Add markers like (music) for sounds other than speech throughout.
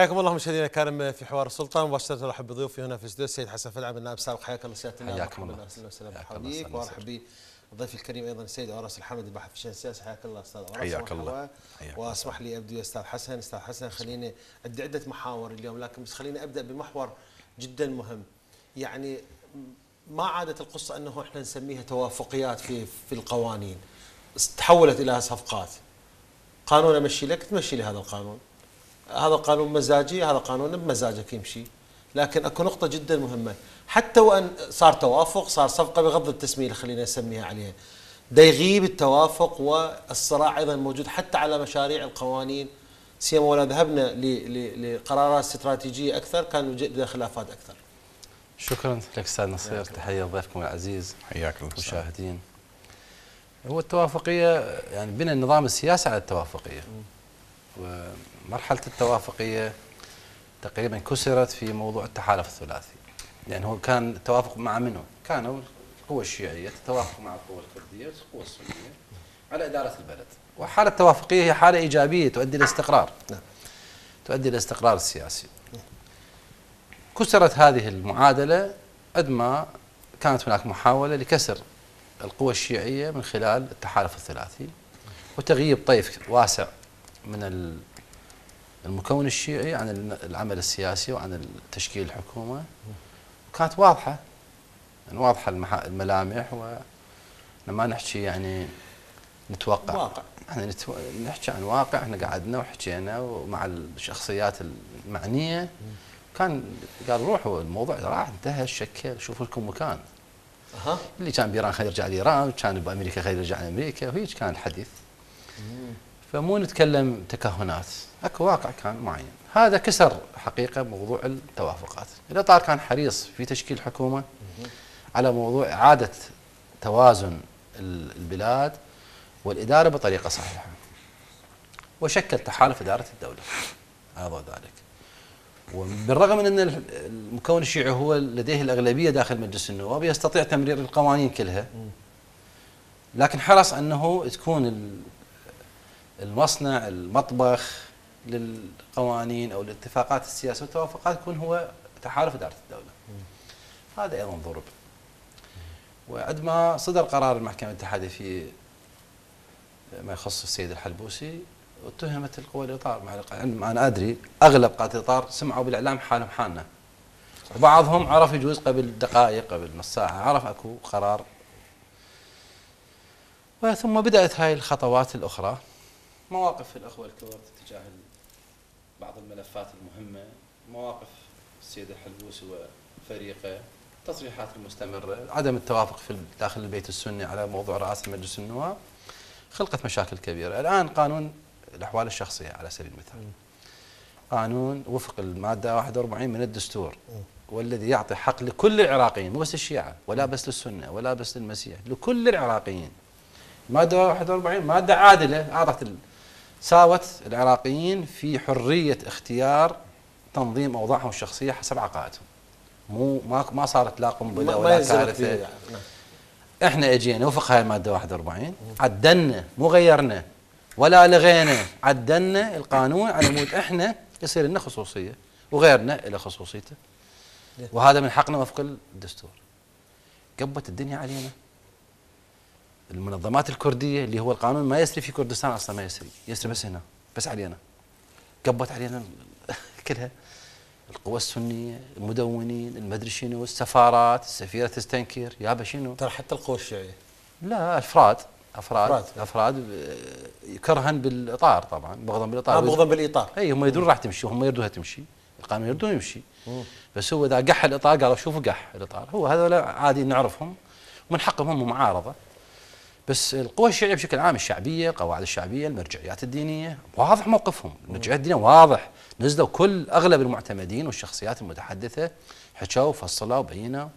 حياكم الله مشاهدينا الكرام في حوار السلطه مباشره ارحب بضيوفي هنا في استوديو السيد حسن فلعب النائب السابق حياك الله سياده النائب حياكم الله وسهلا الله وارحب بضيفي الكريم ايضا السيد اوراس الحمد الباحث في الشان السياسي حياك الله استاذ اوراس حياك الله واسمح لي ابدا يا استاذ حسن استاذ حسن خليني عندي عده محاور اليوم لكن بس خليني ابدا بمحور جدا مهم يعني ما عادت القصه انه احنا نسميها توافقيات في في القوانين تحولت الى صفقات قانون امشي لك تمشي لي هذا القانون هذا قانون مزاجي هذا قانون بمزاجك يمشي لكن اكو نقطه جدا مهمه حتى وان صار توافق صار صفقه بغض التسميه اللي خلينا نسميها عليها ديغيب التوافق والصراع ايضا موجود حتى على مشاريع القوانين سيما ولا ذهبنا لقرارات استراتيجيه اكثر كان وجدنا خلافات اكثر. شكرا لك استاذ نصير تحيه لضيفكم العزيز حياك الله المشاهدين. هو التوافقيه يعني بنى النظام السياسي على التوافقيه. مرحله التوافقيه تقريبا كسرت في موضوع التحالف الثلاثي لأنه هو كان التوافق مع منه كانوا القوى الشيعيه تتوافق مع القوى الكرديه والقوى السنيه على اداره البلد وحاله التوافقيه هي حاله ايجابيه تؤدي الى استقرار نعم. تؤدي الى استقرار السياسي كسرت هذه المعادله قد ما كانت هناك محاوله لكسر القوى الشيعيه من خلال التحالف الثلاثي وتغييب طيف واسع من المكون الشيعي عن العمل السياسي وعن تشكيل الحكومة كانت واضحة يعني واضحة الملامح و ما نحكي يعني نتوقع واقع احنا يعني نتو... نحكي عن واقع احنا قعدنا وحكينا ومع الشخصيات المعنية كان قال روحوا الموضوع راح انتهى الشكل شوفوا لكم مكان أه. اللي كان بايران خليه يرجع لايران كان بامريكا خليه يرجع لامريكا وهيك كان الحديث فمو نتكلم تكهنات اكو واقع كان معين هذا كسر حقيقه موضوع التوافقات الاطار كان حريص في تشكيل الحكومه على موضوع اعاده توازن البلاد والاداره بطريقه صحيحه وشكل تحالف اداره الدوله هذا ذلك وبالرغم من ان المكون الشيعي هو لديه الاغلبيه داخل مجلس النواب يستطيع تمرير القوانين كلها لكن حرص انه تكون المصنع المطبخ للقوانين او الاتفاقات السياسيه والتوافقات يكون هو تحالف اداره الدوله. هذا ايضا ضرب. وعد ما صدر قرار المحكمه الاتحاديه في ما يخص السيد الحلبوسي اتهمت القوى الاطار مع انا ادري اغلب قاده الاطار سمعوا بالاعلام حالهم حالنا. وبعضهم عرف يجوز قبل دقائق قبل نص ساعه عرف اكو قرار وثم بدأت هاي الخطوات الأخرى مواقف الأخوة الكبار تجاه بعض الملفات المهمة مواقف السيد الحلبوس وفريقه التصريحات المستمرة عدم التوافق في داخل البيت السني على موضوع رئاسة مجلس النواب خلقت مشاكل كبيرة الآن قانون الأحوال الشخصية على سبيل المثال قانون وفق المادة 41 من الدستور والذي يعطي حق لكل العراقيين مو بس الشيعة ولا بس للسنة ولا بس للمسيح لكل العراقيين مادة 41 مادة عادلة أعطت ساوت العراقيين في حرية اختيار تنظيم أوضاعهم الشخصية حسب عقائدهم مو ما ما صارت لا قنبله ولا كارثه يعني. نعم. احنا اجينا وفق هاي الماده 41 عدلنا مو غيرنا ولا لغينا عدلنا القانون على مود احنا يصير لنا خصوصيه وغيرنا له خصوصيته نعم. وهذا من حقنا وفق الدستور قبت الدنيا علينا المنظمات الكرديه اللي هو القانون ما يسري في كردستان اصلا ما يسري يسري بس هنا بس علينا قبت علينا (laughs) كلها القوى السنيه المدونين المدري شنو السفارات السفيره تستنكر يابا شنو ترى حتى القوى الشيعيه لا افراد افراد افراد, أفراد آه، كرها بالاطار طبعا بغضا بالاطار آه بغضا بالاطار اي هم يدرون راح تمشي هم يردوها تمشي القانون يردون يمشي بس هو اذا قح الاطار قالوا شوفوا قح الاطار هو هذول عادي نعرفهم ومن حقهم هم معارضه بس القوى الشيعيه بشكل عام الشعبيه، القواعد الشعبيه، المرجعيات الدينيه، واضح موقفهم، المرجعيات الدينيه واضح، نزلوا كل اغلب المعتمدين والشخصيات المتحدثه حكوا وفصلوا وبينوا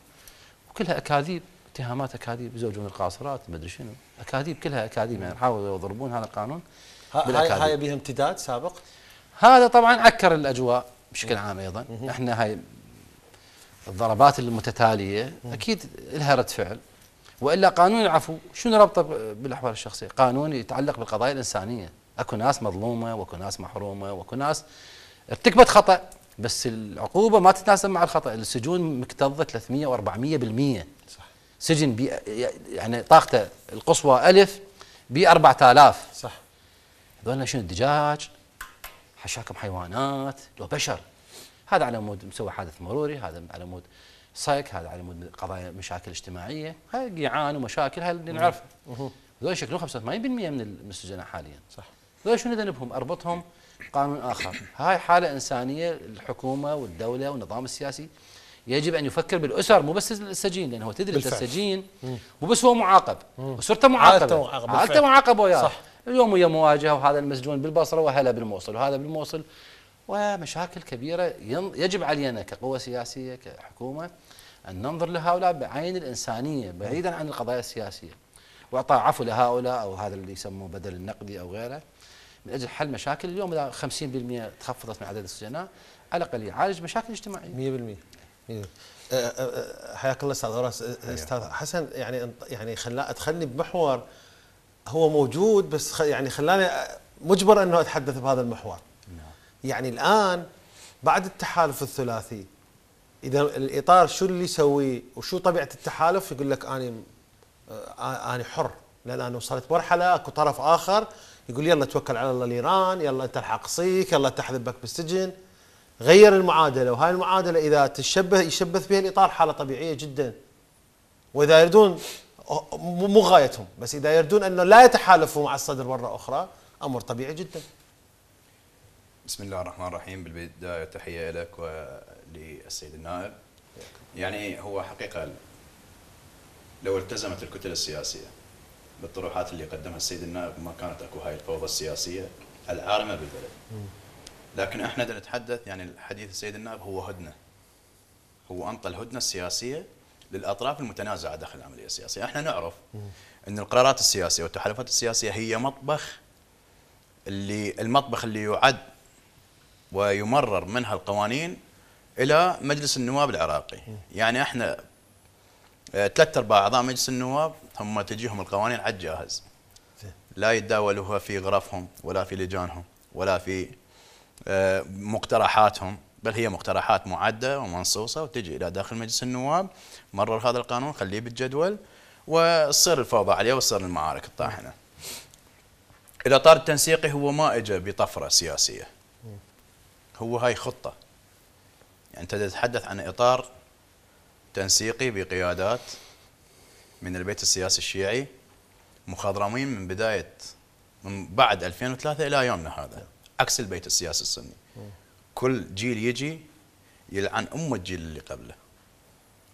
وكلها اكاذيب، اتهامات اكاذيب، يزوجون القاصرات، ما ادري شنو، اكاذيب كلها اكاذيب يعني حاولوا يضربون هذا القانون هاي هاي بها امتداد سابق؟ هذا طبعا عكر الاجواء بشكل عام ايضا، احنا هاي الضربات المتتاليه اكيد لها رد فعل والا قانون العفو شنو ربطه بالاحوال الشخصيه؟ قانون يتعلق بالقضايا الانسانيه، اكو ناس مظلومه واكو ناس محرومه واكو ناس ارتكبت خطا بس العقوبه ما تتناسب مع الخطا، السجون مكتظه 300 و400% صح سجن بي يعني طاقته القصوى الف ب 4000 صح هذول شنو الدجاج حشاكم حيوانات لو بشر هذا على مود مسوي حادث مروري هذا على مود صك هذا على مود قضايا مشاكل اجتماعيه قيعان ومشاكل هاي اللي نعرفها هذول يشكلون 85% من السجناء حاليا صح هذول شنو ذنبهم اربطهم قانون اخر هاي حاله انسانيه الحكومه والدوله والنظام السياسي يجب ان يفكر بالاسر مو بس السجين لانه هو تدري انت السجين مو بس هو معاقب اسرته معاقبه عائلته معاقبه وياه اليوم ويا مواجهه وهذا المسجون بالبصره وهلا بالموصل وهذا بالموصل ومشاكل كبيرة يجب علينا كقوة سياسية كحكومة أن ننظر لهؤلاء بعين الإنسانية بعيدا عن القضايا السياسية وإعطاء عفو لهؤلاء أو هذا اللي يسموه بدل النقدي أو غيره من أجل حل مشاكل اليوم إذا 50% تخفضت من عدد السجناء على الأقل يعالج مشاكل اجتماعية 100% أه، أه، أه، حياك الله استاذ غراس أيوه. استاذ حسن يعني يعني خلا ادخلني بمحور هو موجود بس يعني خلاني مجبر انه اتحدث بهذا المحور يعني الآن بعد التحالف الثلاثي إذا الإطار شو اللي يسويه وشو طبيعة التحالف يقول لك أنا آه، أنا حر لأن أنا وصلت مرحلة أكو طرف آخر يقول يلا توكل على الله الإيران يلا أنت الحق صيك يلا تحذبك بالسجن غير المعادلة وهاي المعادلة إذا تشبه يشبث بها الإطار حالة طبيعية جدا وإذا يردون مو غايتهم بس إذا يردون أنه لا يتحالفوا مع الصدر مرة أخرى أمر طبيعي جدا بسم الله الرحمن الرحيم بالبداية تحية لك وللسيد النائب يعني هو حقيقة لو التزمت الكتلة السياسية بالطروحات اللي قدمها السيد النائب ما كانت اكو هاي الفوضى السياسية العارمة بالبلد لكن احنا نتحدث يعني الحديث السيد النائب هو هدنة هو انطى الهدنة السياسية للاطراف المتنازعة داخل العملية السياسية احنا نعرف ان القرارات السياسية والتحالفات السياسية هي مطبخ اللي المطبخ اللي يعد ويمرر منها القوانين الى مجلس النواب العراقي يعني احنا ثلاث آه، ارباع اعضاء مجلس النواب هم تجيهم القوانين على الجاهز لا يتداولوها في غرفهم ولا في لجانهم ولا في آه، مقترحاتهم بل هي مقترحات معده ومنصوصه وتجي الى داخل مجلس النواب مرر هذا القانون خليه بالجدول وتصير الفوضى عليه وتصير المعارك الطاحنه الاطار التنسيقي هو ما اجى بطفره سياسيه هو هاي خطة يعني أنت تتحدث عن إطار تنسيقي بقيادات من البيت السياسي الشيعي مخضرمين من بداية من بعد 2003 إلى يومنا هذا عكس البيت السياسي السني كل جيل يجي يلعن أم الجيل اللي قبله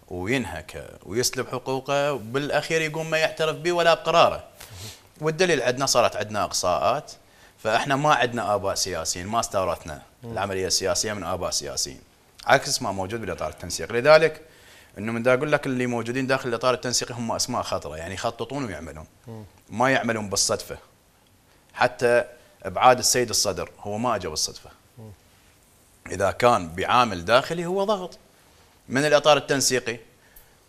وينهك ويسلب حقوقه وبالأخير يقوم ما يعترف به ولا بقراره والدليل عندنا صارت عندنا إقصاءات فاحنا ما عندنا اباء سياسيين ما استورثنا العمليه السياسيه من اباء سياسيين عكس ما موجود بالاطار التنسيق لذلك انه من دا اقول لك اللي موجودين داخل الاطار التنسيقي هم اسماء خطره يعني يخططون ويعملون ما يعملون بالصدفه حتى ابعاد السيد الصدر هو ما اجى بالصدفه اذا كان بعامل داخلي هو ضغط من الاطار التنسيقي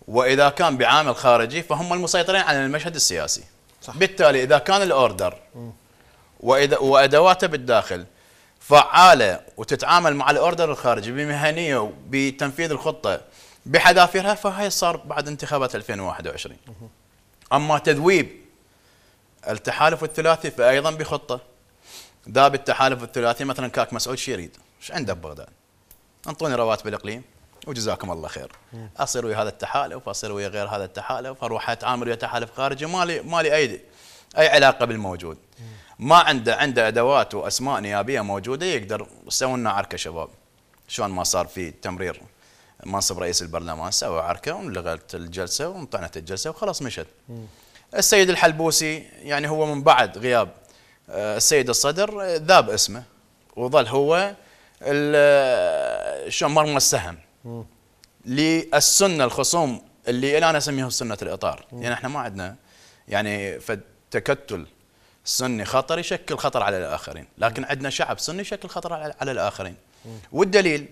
واذا كان بعامل خارجي فهم المسيطرين على المشهد السياسي صح. بالتالي اذا كان الاوردر وادواته بالداخل فعاله وتتعامل مع الاوردر الخارجي بمهنيه وبتنفيذ الخطه بحذافيرها فهي صار بعد انتخابات 2021 اما تذويب التحالف الثلاثي فايضا بخطه ذاب التحالف الثلاثي مثلا كاك مسعود شيريد ايش عنده ببغداد؟ انطوني رواتب الاقليم وجزاكم الله خير اصير ويا هذا التحالف اصير ويا غير هذا التحالف اروح اتعامل ويا تحالف خارجي مالي مالي اي اي علاقه بالموجود ما عنده عنده ادوات واسماء نيابيه موجوده يقدر سووا لنا عركه شباب شلون ما صار في تمرير منصب رئيس البرلمان سوى عركه ولغت الجلسه وانطعنت الجلسه وخلاص مشت. السيد الحلبوسي يعني هو من بعد غياب آه، السيد الصدر آه، ذاب اسمه وظل هو آه، شلون مرمى السهم للسنه الخصوم اللي انا اسميهم سنه الاطار لان يعني احنا ما عندنا يعني فد تكتل سني خطر يشكل خطر على الآخرين لكن عندنا شعب سني يشكل خطر على الآخرين والدليل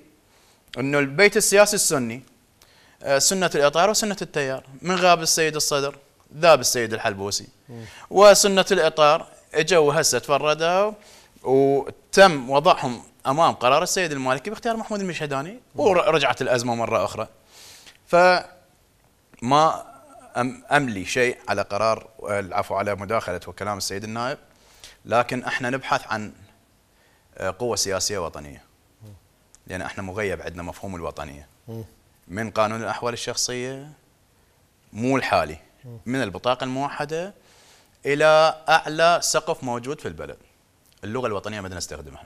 أنه البيت السياسي السني آه، سنة الإطار وسنة التيار من غاب السيد الصدر ذاب السيد الحلبوسي وسنة الإطار اجوا هسه تفردوا وتم وضعهم امام قرار السيد المالكي باختيار محمود المشهداني ورجعت الازمه مره اخرى فما أم أملي شيء على قرار العفو على مداخلة وكلام السيد النائب لكن احنا نبحث عن آه، قوة سياسية وطنية لأن احنا مغيب عندنا مفهوم الوطنية من قانون الأحوال الشخصية مو الحالي من البطاقة الموحدة إلى أعلى سقف موجود في البلد اللغة الوطنية ما نستخدمها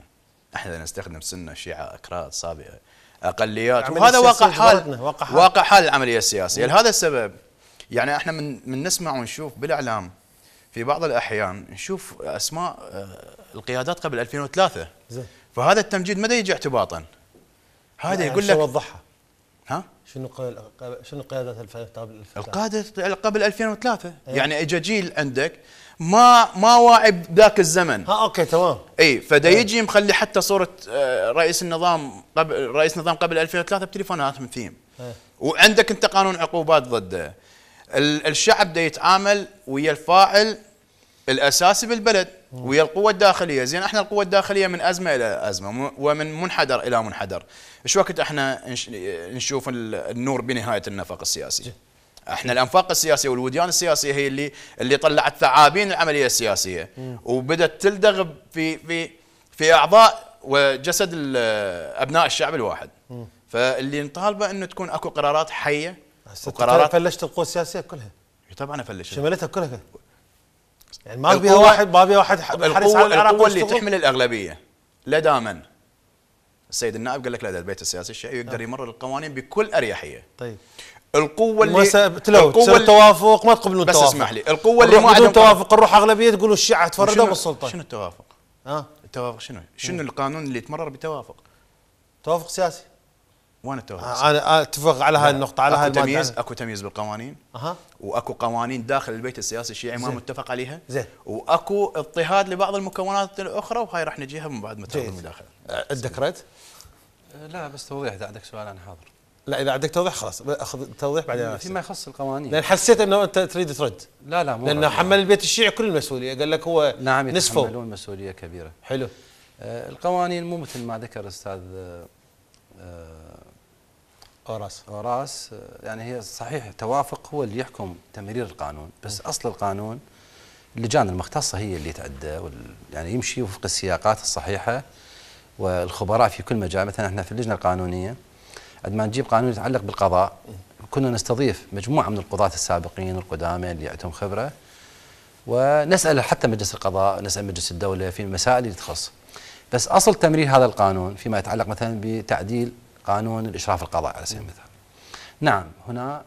احنا نستخدم سنة شيعة أكراد صابئة أقليات وهذا واقع حال واقع حال العملية السياسية لهذا السبب يعني احنا من, من نسمع ونشوف بالاعلام في بعض الاحيان نشوف اسماء آه، القيادات قبل 2003 زين فهذا التمجيد ما يجي اعتباطا هذا يقول لك وضحها ها شنو قال شنو قيادات القاده قبل 2003 ايه؟ يعني اجى جيل عندك ما ما واعي بذاك الزمن ها اوكي تمام اي فدا إيه. يجي مخلي حتى صوره آه، رئيس النظام قبل رئيس نظام قبل 2003 بتليفونات من ثيم ايه؟ وعندك انت قانون عقوبات ضده الشعب دا يتعامل ويا الفاعل الاساسي بالبلد ويا القوه الداخليه زين احنا القوه الداخليه من ازمه الى ازمه ومن منحدر الى منحدر ايش وقت احنا نشوف النور بنهايه النفق السياسي احنا الانفاق السياسيه والوديان السياسيه هي اللي اللي طلعت ثعابين العمليه السياسيه وبدت تلدغ في في في اعضاء وجسد ابناء الشعب الواحد فاللي نطالبه انه تكون اكو قرارات حيه وقرارات فلشت القوى السياسيه كلها طبعا فلشت شملتها كلها يعني ما بيها واحد ما بيها واحد حريص على العراق القوه اللي تحمل الاغلبيه لا دائما السيد النائب قال لك لا البيت السياسي الشيعي يقدر نعم. يمرر القوانين بكل اريحيه طيب القوة اللي تلو القوة اللي ما تقبلون التوافق بس اسمح لي القوة اللي ما عندهم توافق نروح اغلبية تقولوا الشيعة تفردوا بالسلطة شنو التوافق؟ ها آه؟ التوافق ها التوافق شنو شنو القانون اللي تمرر بتوافق؟ توافق سياسي وين التوهق؟ آه انا آه، اتفق على هاي النقطه على هاي اكو تمييز اكو تمييز بالقوانين اها واكو قوانين داخل البيت السياسي الشيعي ما متفق عليها زين واكو اضطهاد لبعض المكونات الاخرى وهاي راح نجيها من بعد ما تاخذ المداخله آه، عندك رد؟ آه، لا بس توضيح اذا عندك سؤال انا حاضر لا اذا عندك توضيح خلاص اخذ توضيح بعدين فيما يخص القوانين لان حسيت انه انت تريد ترد لا لا مو لانه حمل البيت الشيعي كل المسؤوليه قال لك هو نعم نصفه نعم مسؤوليه كبيره حلو آه القوانين مو مثل ما ذكر الاستاذ آه أوراس أوراس آه، يعني هي صحيح توافق هو اللي يحكم تمرير القانون بس م. أصل القانون اللجان المختصة هي اللي تعدى يعني يمشي وفق السياقات الصحيحة والخبراء في كل مجال مثلا احنا في اللجنة القانونية عندما نجيب قانون يتعلق بالقضاء كنا نستضيف مجموعة من القضاة السابقين القدامى اللي عندهم خبرة ونسأل حتى مجلس القضاء نسأل مجلس الدولة في المسائل اللي تخص بس أصل تمرير هذا القانون فيما يتعلق مثلا بتعديل قانون الإشراف القضائي على سبيل المثال نعم هنا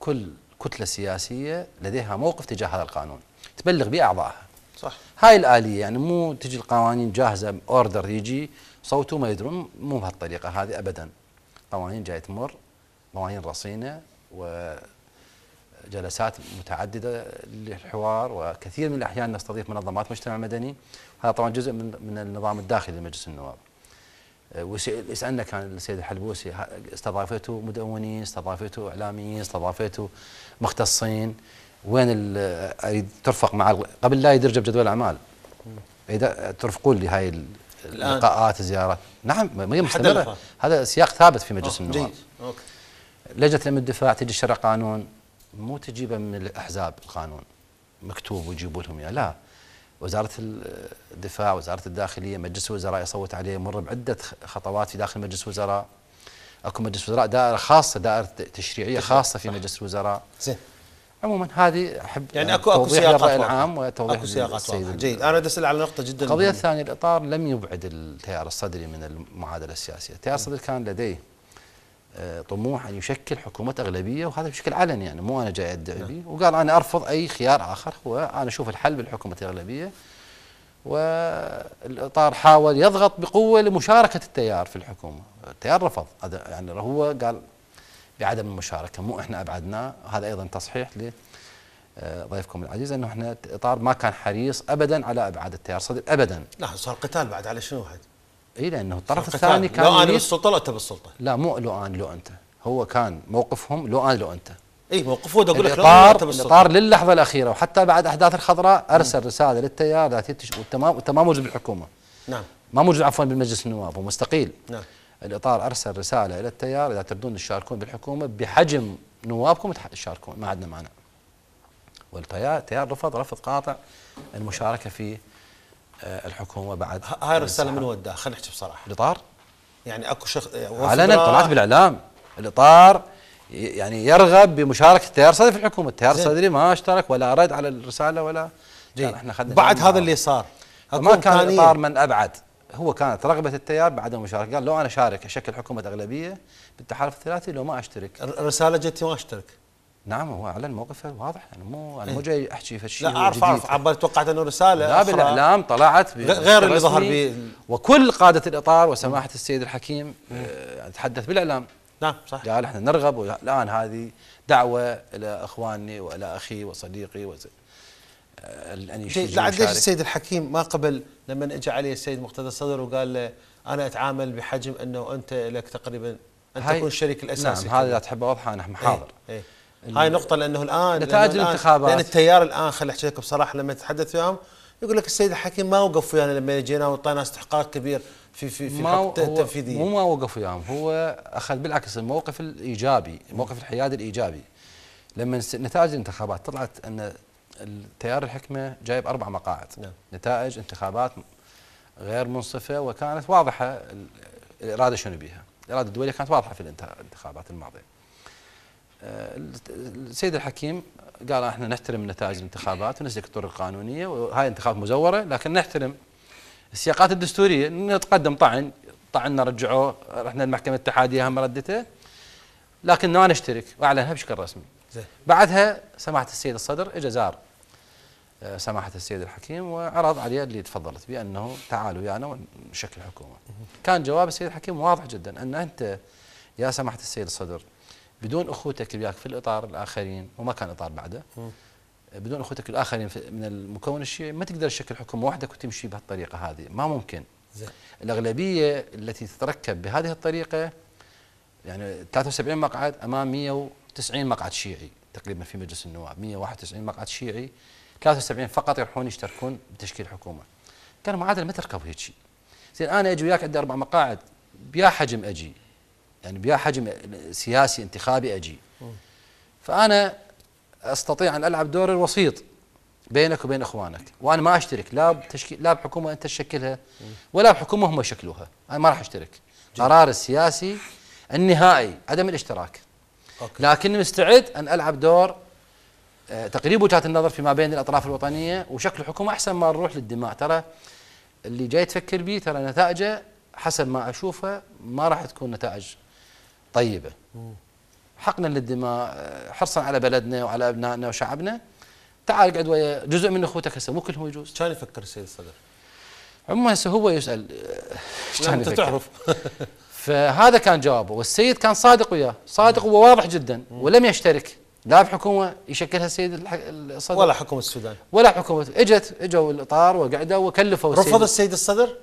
كل كتلة سياسية لديها موقف تجاه هذا القانون تبلغ به أعضائها صح هاي الآلية يعني مو تجي القوانين جاهزة أوردر يجي صوتوا ما يدرون مو بهالطريقة هذه أبدا قوانين جاي تمر قوانين رصينة و جلسات متعددة للحوار وكثير من الأحيان نستضيف منظمات مجتمع مدني هذا طبعا جزء من النظام الداخلي لمجلس النواب وسالنا كان السيد الحلبوسي استضافته مدونين استضافته اعلاميين استضافته مختصين وين اريد ترفق مع قبل لا يدرج بجدول الاعمال اذا ترفقون لي هاي اللقاءات الزيارات نعم ما هي مستمره هذا سياق ثابت في مجلس النواب اوكي لجنه الامن الدفاع تجي شرع قانون مو تجيبه من الاحزاب القانون مكتوب ويجيبوا لهم اياه لا وزارة الدفاع وزارة الداخلية مجلس الوزراء يصوت عليه مر بعدة خطوات في داخل مجلس الوزراء اكو مجلس وزراء دائره خاصه دائره تشريعيه خاصه في مجلس الوزراء زين عموما هذه احب يعني اكو اكو سياقات العام اكو سياقات جيد انا بدي اسال على نقطه جدا القضيه الثانيه الاطار لم يبعد التيار الصدري من المعادله السياسيه، التيار الصدري كان لديه آه، طموح أن يشكل حكومة أغلبية وهذا بشكل علني يعني مو أنا جاي أدعي به وقال أنا أرفض أي خيار آخر هو أنا أشوف الحل بالحكومة الأغلبية والإطار حاول يضغط بقوة لمشاركة التيار في الحكومة التيار رفض يعني هو قال بعدم المشاركة مو إحنا أبعدناه هذا أيضا تصحيح ل آه، ضيفكم العزيز انه احنا الاطار ما كان حريص ابدا على ابعاد التيار صدر ابدا. لا صار قتال بعد على شنو هذا؟ اي لانه الطرف الثاني كان لو انا بالسلطه لو انت بالسلطه لا مو لو انا لو انت هو كان موقفهم لو انا لو انت اي موقفه اقول لك الاطار الاطار للحظه الاخيره وحتى بعد احداث الخضراء ارسل م. رساله للتيار ذاتيه والتمام تمام موجود بالحكومه نعم ما موجود عفوا بالمجلس النواب ومستقيل نعم الاطار ارسل رساله الى التيار اذا تردون تشاركون بالحكومه بحجم نوابكم تشاركون ما عندنا مانع والتيار رفض رفض قاطع المشاركه في آه، الحكومه بعد هاي الرساله من وداها خلينا نحكي بصراحه الاطار يعني اكو شخص آه، علنا طلعت بالاعلام الاطار يعني يرغب بمشاركه التيار الصدري في الحكومه، التيار الصدري ما اشترك ولا رد على الرساله ولا جيد احنا خدنا بعد هذا اللي صار ما كان الاطار من ابعد هو كانت رغبه التيار بعد المشاركه قال لو انا شارك اشكل حكومه اغلبيه بالتحالف الثلاثي لو ما اشترك الرساله جت ما اشترك نعم هو اعلن موقفه واضح انا يعني مو انا إيه. مو جاي احكي في شيء لا اعرف اعرف عبر توقعت انه رساله لا بالاعلام طلعت غير اللي ظهر ب وكل قاده الاطار وسماحه السيد الحكيم إيه. آه، تحدث بالاعلام نعم صح قال احنا نرغب والان هذه دعوه الى اخواني والى اخي وصديقي و اني ليش السيد الحكيم ما قبل لما اجى عليه السيد مقتدى الصدر وقال له انا اتعامل بحجم انه انت لك تقريبا ان تكون الشريك الاساسي نعم هذا تحب اوضحه انا إيه، حاضر ايه. ايه هاي نقطة لأنه الآن نتائج لأنه الانتخابات لأن التيار الآن خلي أحكي لك بصراحة لما يتحدث وياهم يقول لك السيد الحكيم ما وقف ويانا لما جينا وعطينا استحقاق كبير في في في التنفيذية التنفيذي مو ما وقف وياهم هو اخذ بالعكس الموقف الايجابي الموقف الحيادي الايجابي لما نتائج الانتخابات طلعت ان التيار الحكمه جايب اربع مقاعد نعم. نتائج انتخابات غير منصفه وكانت واضحه الاراده شنو بيها الاراده الدوليه كانت واضحه في الانتخابات الماضيه آه، السيد الحكيم قال احنا نحترم نتائج الانتخابات ونسلك الطرق القانونيه وهاي انتخابات مزوره لكن نحترم السياقات الدستوريه نتقدم طعن طعننا رجعوه رحنا المحكمه الاتحاديه هم ردته لكن ما نشترك واعلنها بشكل رسمي بعدها سماحه السيد الصدر اجى زار آه، سماحه السيد الحكيم وعرض عليه اللي تفضلت به انه تعالوا يانا يعني ونشكل حكومه كان جواب السيد الحكيم واضح جدا ان انت يا سماحه السيد الصدر بدون اخوتك اللي وياك في الاطار الاخرين وما كان اطار بعده بدون اخوتك الاخرين من المكون الشيعي ما تقدر تشكل حكم وحدك وتمشي بهالطريقه هذه ما ممكن زي. الاغلبيه التي تتركب بهذه الطريقه يعني 73 مقعد امام 190 مقعد شيعي تقريبا في مجلس النواب 191 مقعد شيعي 73 فقط يروحون يشتركون بتشكيل حكومه كان معادله ما تركب هيك شيء زين انا اجي وياك عندي اربع مقاعد بيا حجم اجي يعني بيا حجم سياسي انتخابي اجي فانا استطيع ان العب دور الوسيط بينك وبين اخوانك وانا ما اشترك لا بتشكيل لا بحكومه انت تشكلها ولا بحكومه هم يشكلوها انا ما راح اشترك قرار السياسي النهائي عدم الاشتراك أوكي. لكني مستعد ان العب دور آه، تقريب وجهات النظر فيما بين الاطراف الوطنيه وشكل الحكومه احسن ما نروح للدماء ترى اللي جاي تفكر به ترى نتائجه حسب ما اشوفه ما راح تكون نتائج طيبة حقنا للدماء آه، حرصا على بلدنا وعلى أبنائنا وشعبنا تعال اقعد ويا جزء من اخوتك هسه مو كلهم يجوز كان يفكر السيد الصدر عموما هسه هو يسال كان آه، انت تعرف (laughs) (laughs) فهذا كان جوابه والسيد كان صادق وياه صادق وواضح جدا ولم يشترك لا بحكومه يشكلها السيد الصدر ولا حكومه السودان ولا حكومه اجت اجوا الاطار وقعدوا وكلفوا رفض السيد, السيد الصدر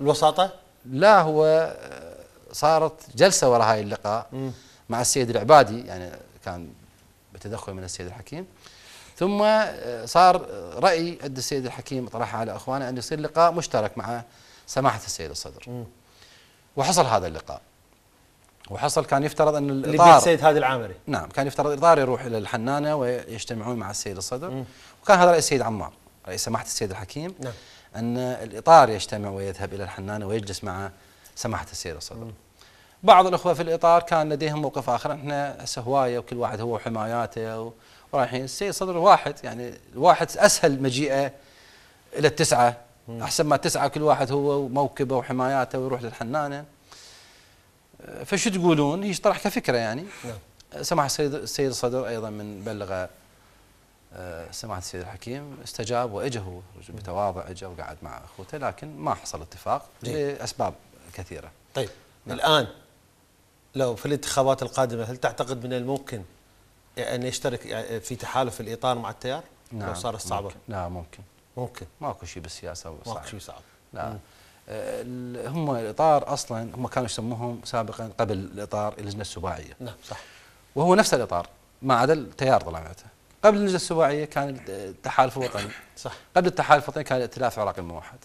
الوساطه؟ لا هو آه، صارت جلسه وراء هاي اللقاء مع السيد العبادي يعني كان بتدخل من السيد الحكيم ثم آه، صار راي عند السيد الحكيم طرحه على اخوانه ان يصير لقاء مشترك مع سماحه السيد الصدر وحصل هذا اللقاء وحصل كان يفترض ان الاطار السيد هادي العامري نعم كان يفترض الاطار يروح الى الحنانه ويجتمعون مع السيد الصدر م. وكان هذا راي السيد عمار راي سماحه السيد الحكيم نعم. ان الاطار يجتمع ويذهب الى الحنانه ويجلس مع سماحه السيد الصدر. بعض الاخوه في الاطار كان لديهم موقف اخر احنا هسه هوايه وكل واحد هو حماياته ورايحين السيد صدر واحد يعني الواحد اسهل مجيئه الى التسعه احسن ما تسعه كل واحد هو وموكبه وحماياته ويروح للحنانه فشو تقولون؟ هي طرح كفكره يعني نعم. سماحه السيد السيد الصدر ايضا من بلغ آه، سماحه السيد الحكيم استجاب واجه بتواضع اجى وقعد مع اخوته لكن ما حصل اتفاق لاسباب كثيرة طيب نعم. الآن لو في الانتخابات القادمة هل تعتقد من الممكن أن يشترك في تحالف الإطار مع التيار؟ نعم لو صارت صعبة ممكن. لا نعم، ممكن ممكن ماكو شيء بالسياسة صعب ماكو شيء صعب لا هم الإطار أصلا هم كانوا يسموهم سابقا قبل الإطار اللجنة السباعية نعم صح وهو نفس الإطار ما عدا التيار طلع معناته قبل اللجنة السباعية كان التحالف الوطني صح قبل التحالف الوطني كان الائتلاف العراقي الموحد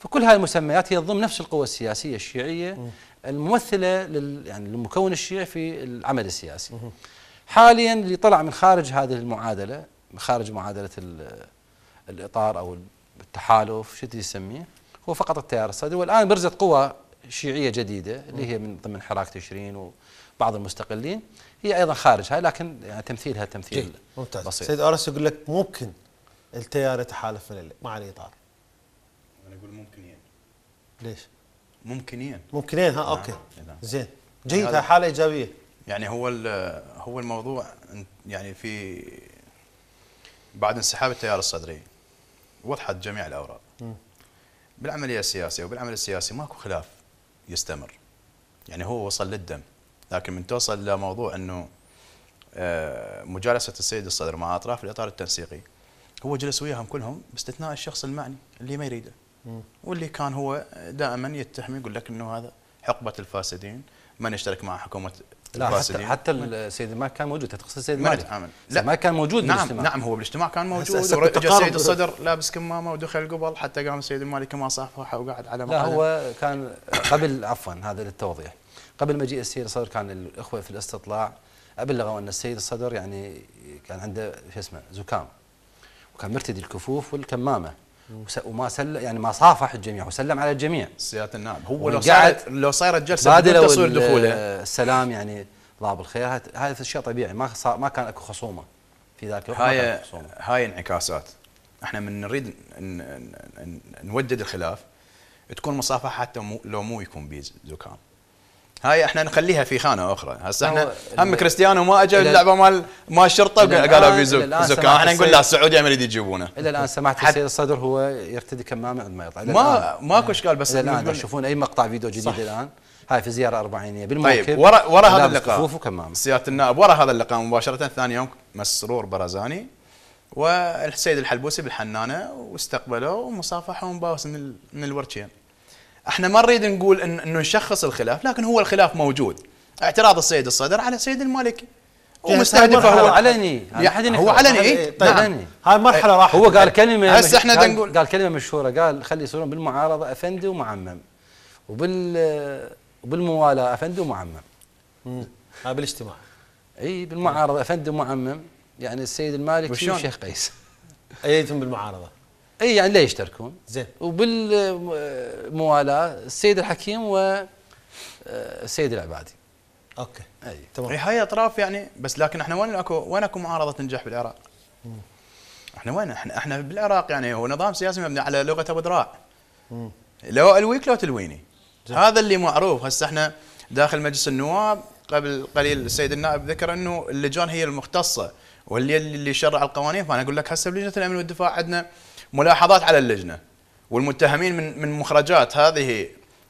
فكل هذه المسميات هي ضمن نفس القوى السياسيه الشيعيه الممثله لل يعني للمكون الشيعي في العمل السياسي. حاليا اللي طلع من خارج هذه المعادله من خارج معادله الاطار او التحالف شو تسميه هو فقط التيار الصدري والان برزت قوى شيعيه جديده اللي هي من ضمن حراك تشرين وبعض المستقلين هي ايضا خارجها لكن يعني تمثيلها تمثيل ممتاز بسيط سيد اورس يقول لك ممكن التيار يتحالف مع الاطار ليش؟ ممكنين ممكنين ها نعم. اوكي زين يعني جيد هذا حاله ايجابيه يعني هو هو الموضوع يعني في بعد انسحاب التيار الصدري وضحت جميع الاوراق بالعمليه السياسيه وبالعمل السياسي ماكو خلاف يستمر يعني هو وصل للدم لكن من توصل لموضوع انه آه، مجالسه السيد الصدر مع اطراف الاطار التنسيقي هو جلس وياهم كلهم باستثناء الشخص المعني اللي ما يريده واللي كان هو دائما يتهم يقول لك انه هذا حقبه الفاسدين من يشترك مع حكومه لا الفاسدين. حتى حتى السيد ما كان موجود تقصد السيد مالك لا ما كان موجود نعم بالاجتماع. نعم هو بالاجتماع كان موجود ورجع السيد الصدر لابس كمامه ودخل قبل حتى قام السيد المالكي ما صافحه وقعد على مقعده لا هو كان قبل عفوا هذا للتوضيح قبل مجيء السيد الصدر كان الاخوه في الاستطلاع ابلغوا ان السيد الصدر يعني كان عنده شو اسمه زكام وكان مرتدي الكفوف والكمامه وما سل يعني ما صافح الجميع وسلم على الجميع سياده النائب هو لو صارت لو صارت جلسه بدون تصوير دخوله السلام يعني الله بالخير هذا الشيء طبيعي ما ما كان اكو خصومه في ذاك الوقت هاي هاي انعكاسات احنا من نريد نودد الخلاف تكون مصافحه حتى مو لو مو يكون بيز زكام هاي احنا نخليها في خانه اخرى هسه احنا هم كريستيانو ما اجى اللعبه مال مال الشرطه قالوا في زوك احنا نقول لا السعوديه ما يريد يجيبونه الى الان سمعت السيد الصدر هو يرتدي كمامه ما يطلع ما ماكو اشكال بس الى الان تشوفون اي مقطع فيديو جديد الان هاي في زياره اربعينيه بالموكب طيب ورا ورا هذا اللقاء سياده النائب ورا هذا اللقاء مباشره ثاني يوم مسرور برزاني والسيد الحلبوسي بالحنانه واستقبلوه ومصافحه ومباوس من من الورشين احنا ما نريد نقول إن انه نشخص الخلاف لكن هو الخلاف موجود اعتراض السيد الصدر على السيد المالكي ومستهدفه هو يعني علني يعني هو علني اي طيب نعم. هاي مرحله راح هو قال كلمه هسه احنا قال نقول قال كلمه مشهوره قال خلي يصيرون بالمعارضه افندي ومعمم وبال وبالموالاه افندي ومعمم هاي آه، بالاجتماع اي بالمعارضه افندي ومعمم يعني السيد المالكي والشيخ قيس ايدهم بالمعارضه اي يعني لا يشتركون زين وبالموالاه السيد الحكيم و آه، السيد العبادي اوكي اي تمام هاي اطراف يعني بس لكن احنا وين اكو وين اكو معارضه تنجح بالعراق؟ مم. احنا وين احنا احنا بالعراق يعني هو نظام سياسي مبني على لغه ابو ذراع لو الويك لو تلويني زي. هذا اللي معروف هسه احنا داخل مجلس النواب قبل قليل السيد النائب ذكر انه اللجان هي المختصه واللي اللي شرع القوانين فانا اقول لك هسه بلجنه الامن والدفاع عندنا ملاحظات على اللجنه والمتهمين من من مخرجات هذه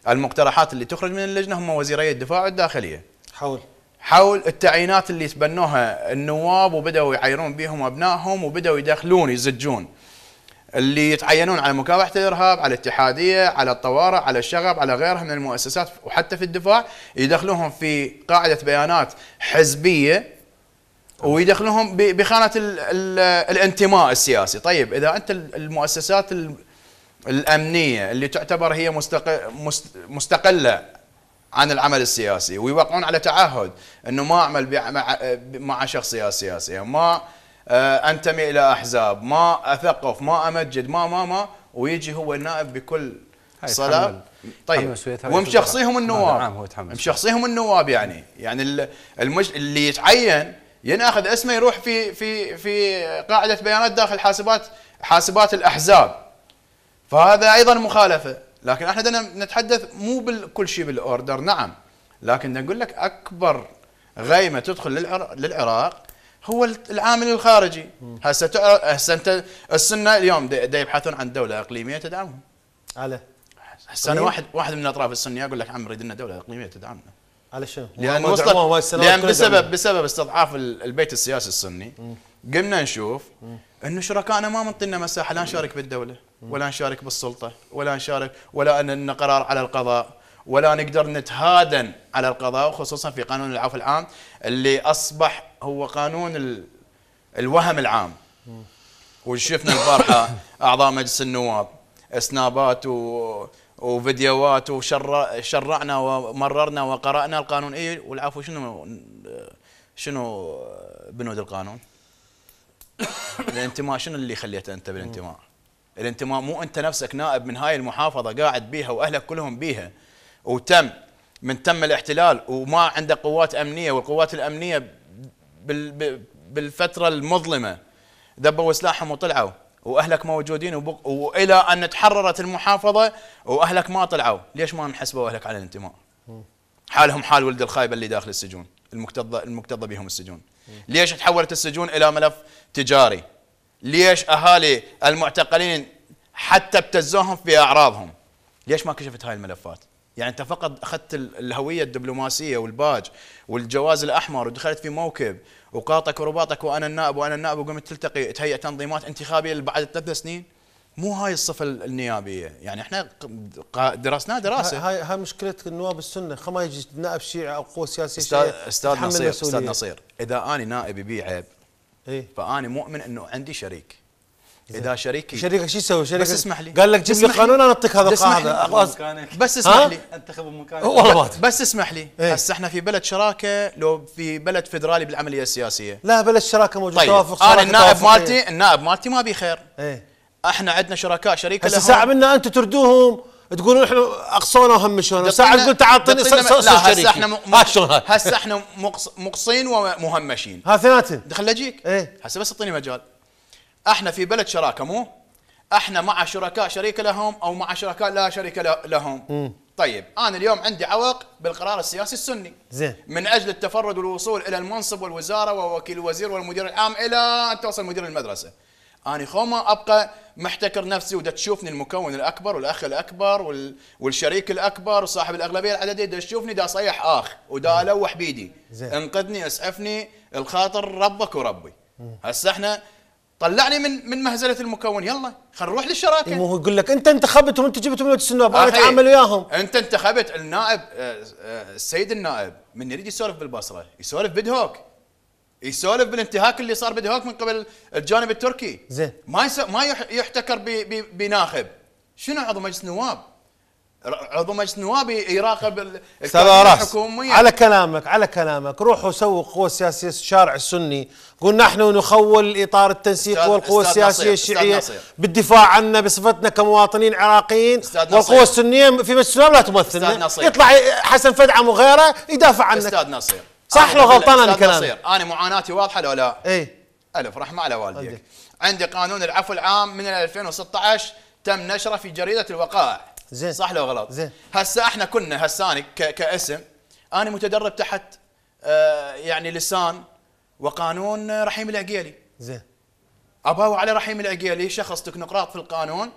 المقترحات اللي تخرج من اللجنه هم وزيري الدفاع والداخليه. حول حول التعيينات اللي تبنوها النواب وبداوا يعيرون بهم ابنائهم وبداوا يدخلون يزجون اللي يتعينون على مكافحه الارهاب، على الاتحاديه، على الطوارئ، على الشغب، على غيرها من المؤسسات وحتى في الدفاع يدخلوهم في قاعده بيانات حزبيه ويدخلهم بخانه الانتماء السياسي، طيب اذا انت المؤسسات الامنيه اللي تعتبر هي مستقله عن العمل السياسي ويوقعون على تعهد انه ما اعمل مع شخصيات سياسيه، ما آه، انتمي الى احزاب، ما اثقف، ما امجد، ما ما ما ويجي هو النائب بكل صلاه طيب ومشخصيهم النواب نعم، مشخصيهم النواب يعني يعني اللي يتعين ينأخذ اسمه يروح في في في قاعدة بيانات داخل حاسبات حاسبات الأحزاب فهذا أيضا مخالفة لكن احنا نتحدث مو بكل شيء بالأوردر نعم لكن نقول لك أكبر غيمة تدخل للعراق هو العامل الخارجي هسه هسه انت السنه اليوم دا يبحثون عن دوله اقليميه تدعمهم على هسه انا واحد واحد من الاطراف السنيه اقول لك عم نريد لنا دوله اقليميه تدعمنا علشان لان لان بسبب بسبب استضعاف البيت السياسي السني قمنا نشوف انه شركائنا ما منطينا مساحه لا نشارك بالدوله ولا نشارك بالسلطه ولا نشارك ولا ان قرار على القضاء ولا نقدر نتهادن على القضاء وخصوصا في قانون العفو العام اللي اصبح هو قانون ال... الوهم العام وشفنا البارحه (coughs) اعضاء مجلس النواب سنابات و... وفيديوهات وشرعنا ومررنا وقرانا القانون اي والعفو شنو شنو بنود القانون؟ (coughs) الانتماء شنو اللي خليته انت بالانتماء؟ الانتماء مو انت نفسك نائب من هاي المحافظه قاعد بيها واهلك كلهم بيها وتم من تم الاحتلال وما عنده قوات امنيه والقوات الامنيه بالفتره المظلمه دبوا سلاحهم وطلعوا واهلك موجودين وبق... والى ان تحررت المحافظه واهلك ما طلعوا، ليش ما انحسبوا اهلك على الانتماء؟ حالهم حال ولد الخايبه اللي داخل السجون، المكتظه المكتظه بهم السجون. ليش تحولت السجون الى ملف تجاري؟ ليش اهالي المعتقلين حتى ابتزوهم في اعراضهم؟ ليش ما كشفت هاي الملفات؟ يعني انت فقط اخذت الهويه الدبلوماسيه والباج والجواز الاحمر ودخلت في موكب وقاطك ورباطك وانا النائب وانا النائب وقمت تلتقي تهيئ تنظيمات انتخابيه بعد ثلاث سنين مو هاي الصفه النيابيه يعني احنا درسناها دراسه هاي هاي مشكله النواب السنه خما يجي نائب شيعي او قوه سياسيه استاذ استاذ نصير استاذ نصير اذا انا نائب يبيع عيب إيه؟ فاني مؤمن انه عندي شريك اذا شريكي شريكك شو يسوي؟ شريكك بس اسمح لي قال لك جيب لي قانون انا اعطيك هذا القاعده بس اسمح لي انتخب مكانك والله بات بس اسمح لي هسه احنا في بلد شراكه لو في بلد فدرالي بالعمليه السياسيه لا بلد شراكه موجود طيب. توافق انا النائب مالتي النائب مالتي ما بي خير ايه احنا عندنا شركاء شريك هسه ساعه منا انتم تردوهم تقولون احنا اقصونا وهمشونا ساعه تقول تعال اعطيني شريكي آه، هسه احنا هسه احنا مقصين ومهمشين ها ثلاثه دخل اجيك ايه هسه بس اعطيني مجال احنا في بلد شراكه مو؟ احنا مع شركاء شريكه لهم او مع شركاء لا شريكه لهم. م. طيب انا اليوم عندي عوق بالقرار السياسي السني زين من اجل التفرد والوصول الى المنصب والوزاره ووكيل الوزير والمدير العام الى ان توصل مدير المدرسه. انا خوما ابقى محتكر نفسي ودا تشوفني المكون الاكبر والاخ الاكبر وال... والشريك الاكبر وصاحب الاغلبيه العدديه دا تشوفني دا صيح اخ ودا الوح بيدي زين. انقذني اسعفني الخاطر ربك وربي. هسه احنا طلعني من من مهزله المكون يلا خلينا نروح للشراكه مو يقول لك انت انتخبت وأنت جبت مجلس النواب انا اتعامل وياهم انت انتخبت النائب آه، آه، السيد النائب من يريد يسولف بالبصره يسولف بدهوك يسولف بالانتهاك اللي صار بدهوك من قبل الجانب التركي زين ما ما يحتكر بناخب شنو عضو مجلس نواب عضو مجلس النواب يراقب الحكوميه على كلامك على كلامك روحوا سووا القوى السياسيه الشارع السني قل نحن نخول الاطار التنسيق والقوى السياسيه الشيعيه بالدفاع عنا بصفتنا كمواطنين عراقيين والقوى السنيه في مجلس النواب لا تمثلنا يطلع حسن فدعم وغيره يدافع عنك استاذ نصير صح لو غلطان انا كلامي انا معاناتي واضحه لو لا؟ اي الف رحمه على والديك عندي قانون العفو العام من 2016 تم نشره في جريده الوقائع زين صح لو غلط؟ زين هسه احنا كنا هسه انا كاسم انا متدرب تحت آه يعني لسان وقانون رحيم العقيلي زين اباو على رحيم العقيلي شخص تكنوقراط في القانون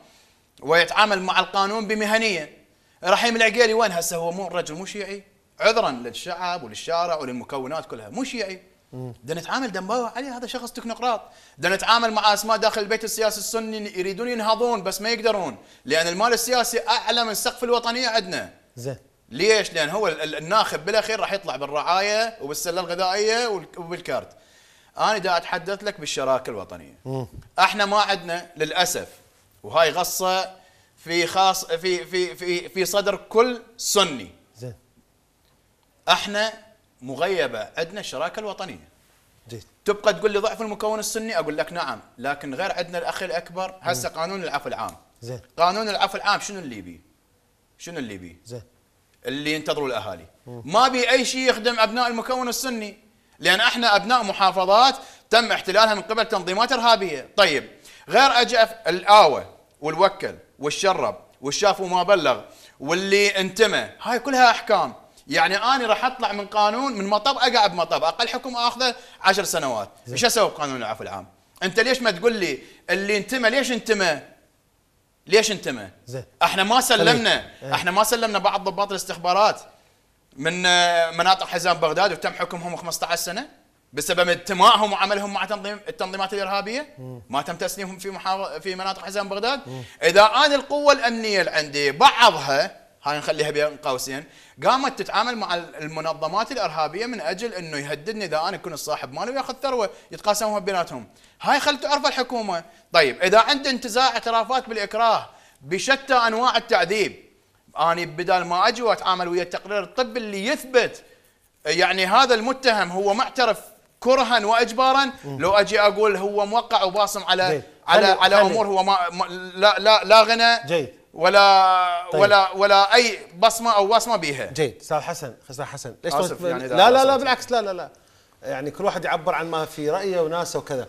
ويتعامل مع القانون بمهنيه رحيم العقيلي وين هسه هو مو رجل مو شيعي عذرا للشعب وللشارع وللمكونات كلها مو شيعي بدنا نتعامل دمباوة علي هذا شخص تكنوقراط بدنا نتعامل مع اسماء داخل البيت السياسي السني يريدون ينهضون بس ما يقدرون لان المال السياسي اعلى من سقف الوطنيه عندنا زين ليش؟ لان هو الناخب بالاخير راح يطلع بالرعايه وبالسله الغذائيه وبالكارت انا دا اتحدث لك بالشراكه الوطنيه مم. احنا ما عندنا للاسف وهاي غصه في خاص في في في في صدر كل سني زين احنا مغيبه عندنا الشراكه الوطنيه جيد تبقى تقول لي ضعف المكون السني اقول لك نعم لكن غير عندنا الاخ الاكبر هسه قانون العفو العام زين قانون العفو العام شنو اللي بي شنو اللي بي زين اللي ينتظروا الاهالي مم. ما بي اي شيء يخدم ابناء المكون السني لان احنا ابناء محافظات تم احتلالها من قبل تنظيمات ارهابيه طيب غير اجف الاوه والوكل والشرب والشاف وما بلغ واللي انتمى هاي كلها احكام يعني انا راح اطلع من قانون من مطب اقعد بمطب اقل حكم اخذه 10 سنوات ايش اسوي بقانون العفو العام انت ليش ما تقول لي اللي انتمى ليش انتمى ليش انتمى زين احنا ما سلمنا خليك. إيه. احنا ما سلمنا بعض ضباط الاستخبارات من آه، مناطق حزام بغداد وتم حكمهم 15 سنه بسبب انتمائهم وعملهم مع تنظيم التنظيمات الارهابيه ما تم تسليمهم في في مناطق حزام بغداد اذا انا القوه الامنيه اللي عندي بعضها هاي نخليها بين قوسين قامت تتعامل مع المنظمات الارهابيه من اجل انه يهددني اذا انا كنت صاحب مال وياخذ ثروه يتقاسموها بيناتهم هاي خلت تعرف الحكومه طيب اذا عند انتزاع اعترافات بالاكراه بشتى انواع التعذيب اني بدل ما اجي واتعامل ويا التقرير الطبي اللي يثبت يعني هذا المتهم هو معترف كرها واجبارا لو اجي اقول هو موقع وباصم على جيد. على على امور هو ما لا لا لا غنى جيد ولا طيب. ولا ولا اي بصمه او وصمه بيها جيد استاذ حسن استاذ حسن ليش آسف يعني لا لا لا بالعكس لا لا لا يعني كل واحد يعبر عن ما في رايه وناسه وكذا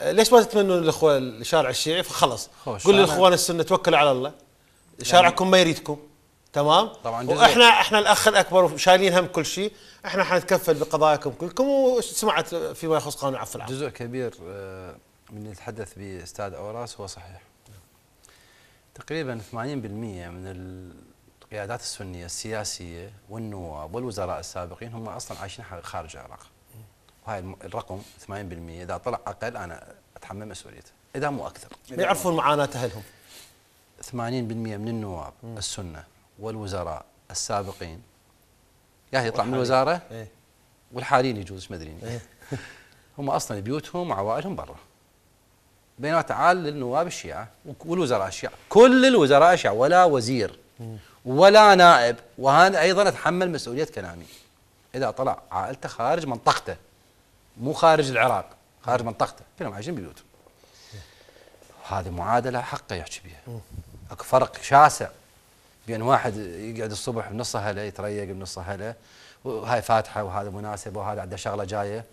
أه، ليش ما تتمنون الاخوه الشارع الشيعي فخلص قول للاخوان السنه توكلوا على الله يعني- شارعكم ما يريدكم تمام طبعا احنا واحنا احنا الاخ الاكبر وشايلين هم كل شيء احنا حنتكفل بقضاياكم كلكم وسمعت فيما يخص قانون عفو العام جزء كبير أه، من يتحدث باستاذ اوراس هو صحيح تقريبا 80% من القيادات السنيه السياسيه والنواب والوزراء السابقين هم اصلا عايشين خارج العراق. وهاي الرقم 80% اذا طلع اقل انا اتحمل مسؤوليته، اذا مو اكثر. يعرفون معاناه اهلهم. 80% من النواب م. السنه والوزراء السابقين يا يطلع من الوزاره إيه؟ والحاليين يجوز ما ادري إيه؟ (laughs) هم اصلا بيوتهم وعوائلهم برا. بينما تعال للنواب الشيعة والوزراء الشيعة كل الوزراء الشيعة ولا وزير ولا نائب وهذا أيضا أتحمل مسؤولية كلامي إذا طلع عائلته خارج منطقته مو خارج العراق خارج منطقته كلهم عايشين ببيوتهم هذه معادلة حقه يحكي بها اكو فرق شاسع بين واحد يقعد الصبح بنص هلا يتريق بنص هلا وهاي فاتحه وهذا مناسبه وهذا عنده شغله جايه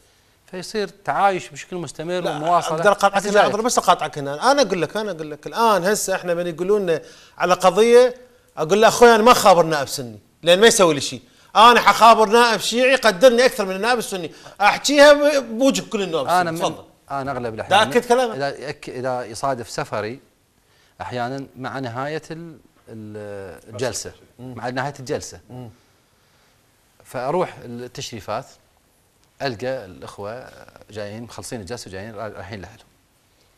فيصير تعايش بشكل مستمر ومواصله اقدر اقاطعك اقدر بس اقاطعك هنا انا اقول لك انا اقول لك الان هسه احنا من يقولون على قضيه اقول له اخوي انا ما خابر نائب سني لان ما يسوي لي شيء انا حخابر نائب شيعي قدرني اكثر من النائب السني احكيها بوجه كل النواب انا تفضل انا اغلب الاحيان تاكد كلامك اذا اذا يصادف سفري احيانا مع نهايه الجلسه مع نهايه الجلسه فاروح التشريفات القى الاخوه جايين مخلصين الجلسه جايين رايحين لاهلهم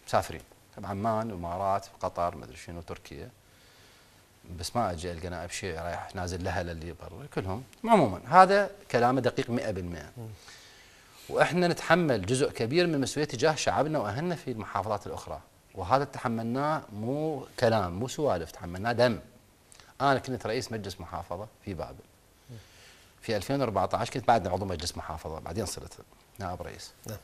مسافرين عمان الامارات قطر ادري شنو تركيا بس ما اجي القى نائب شيء رايح نازل لها اللي برا كلهم عموما هذا كلامه دقيق 100% واحنا نتحمل جزء كبير من مسؤوليه تجاه شعبنا واهلنا في المحافظات الاخرى وهذا تحملناه مو كلام مو سوالف تحملناه دم انا كنت رئيس مجلس محافظه في بابل في 2014 كنت بعد عضو مجلس محافظه بعدين صرت نائب رئيس نعم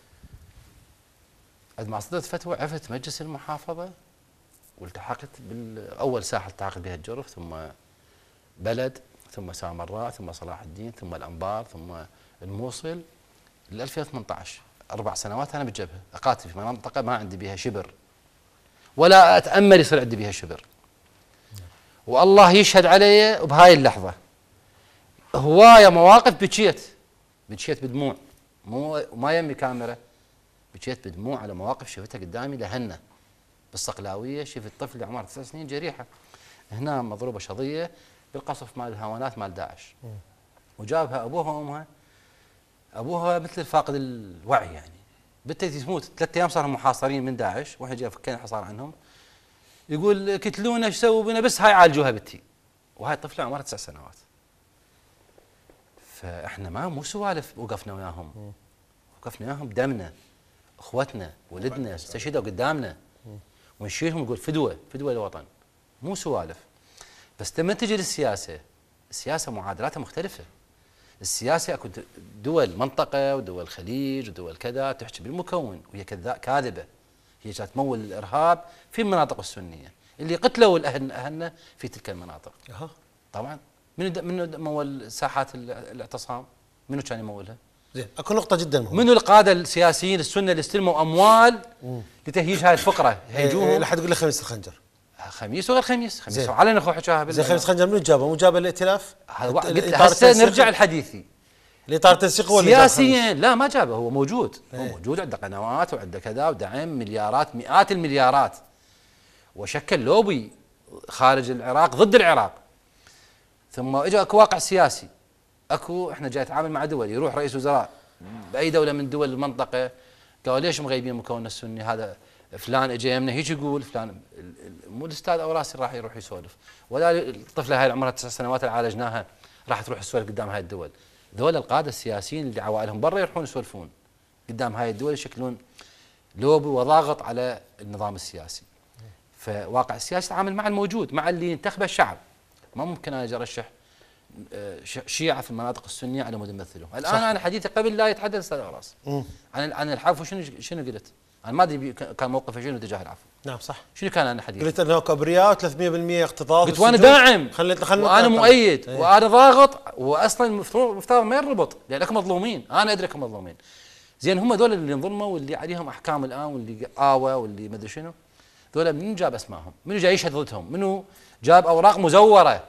بعد ما صدرت فتوى عفت مجلس المحافظه والتحقت بالاول ساحه التحقت بها الجرف ثم بلد ثم سامراء ثم صلاح الدين ثم الانبار ثم الموصل ل 2018 اربع سنوات انا بالجبهه اقاتل في منطقه ما عندي بها شبر ولا اتامل يصير عندي بها شبر نعم. والله يشهد علي بهاي اللحظه هوايه مواقف بكيت بكيت بدموع مو ما يمي كاميرا بكيت بدموع على مواقف شفتها قدامي لهنا بالصقلاويه شفت طفل عمره تسع سنين جريحه هنا مضروبه شظيه بالقصف مال الهوانات مال داعش وجابها ابوها وامها ابوها مثل فاقد الوعي يعني بنتي تموت ثلاث ايام صاروا محاصرين من داعش واحنا جاي فكينا الحصار عنهم يقول قتلونا ايش سووا بنا بس هاي عالجوها بنتي وهاي طفله عمرها تسع سنوات فاحنا ما مو سوالف وقفنا وياهم وقفنا وياهم دمنا اخوتنا ولدنا استشهدوا قدامنا ونشيلهم نقول فدوه فدوه للوطن مو سوالف بس لما تجي للسياسه السياسه معادلاتها مختلفه السياسه اكو دول منطقه ودول خليج ودول كذا تحكي بالمكون وهي كاذبه هي جات تمول الارهاب في المناطق السنيه اللي قتلوا الاهل اهلنا في تلك المناطق. طبعا منو منو مول ساحات الاعتصام؟ منو كان يمولها؟ زين اكو نقطة جدا مهمة منو القادة السياسيين السنة اللي استلموا اموال لتهيج هاي الفقرة؟ إيه، هيجوهم إيه، لا حد يقول لك خميس الخنجر خميس وغير خميس خميس علينا اخو حكاها زين خميس الخنجر منو جابه؟ مو جابه الائتلاف؟ هذا قلت هسه نرجع لحديثي الاطار التنسيقي ولا سياسيا لا ما جابه هو موجود هو إيه. موجود عنده قنوات وعنده كذا ودعم مليارات مئات المليارات وشكل لوبي خارج العراق ضد العراق ثم اكو واقع سياسي اكو احنا جاي نتعامل مع دول يروح رئيس وزراء باي دوله من دول المنطقه قالوا ليش مغيبين مكوننا السني هذا فلان اجى يمنا هيك يقول فلان مو الاستاذ راسي راح يروح يسولف ولا الطفله هاي عمرها تسع سنوات اللي عالجناها راح تروح تسولف قدام هاي الدول دول القاده السياسيين اللي عوائلهم برا يروحون يسولفون قدام هاي الدول يشكلون لوبي وضاغط على النظام السياسي فواقع السياسي تعامل مع الموجود مع اللي ينتخبه الشعب ما ممكن انا اجي ارشح آه، شيعه في المناطق السنيه على مود يمثلهم، الان صح. انا حديثي قبل لا يتحدث استاذ عراس عن عن العفو شنو شنو قلت؟ انا ما ادري كان موقفه شنو تجاه العفو نعم صح شنو كان انا حديثي؟ قلت انه كبرياء و300% اقتضاض قلت وانا داعم خليت خليت وانا مؤيد ايه. وانا ضاغط واصلا المفترض ما ينربط لانكم مظلومين انا ادركم مظلومين زين هم دول اللي انظلموا واللي عليهم احكام الان واللي آوى واللي ما ادري شنو ذولا من جاب اسمائهم؟ منو جاي يشهد ضدهم؟ منو جاب اوراق مزوره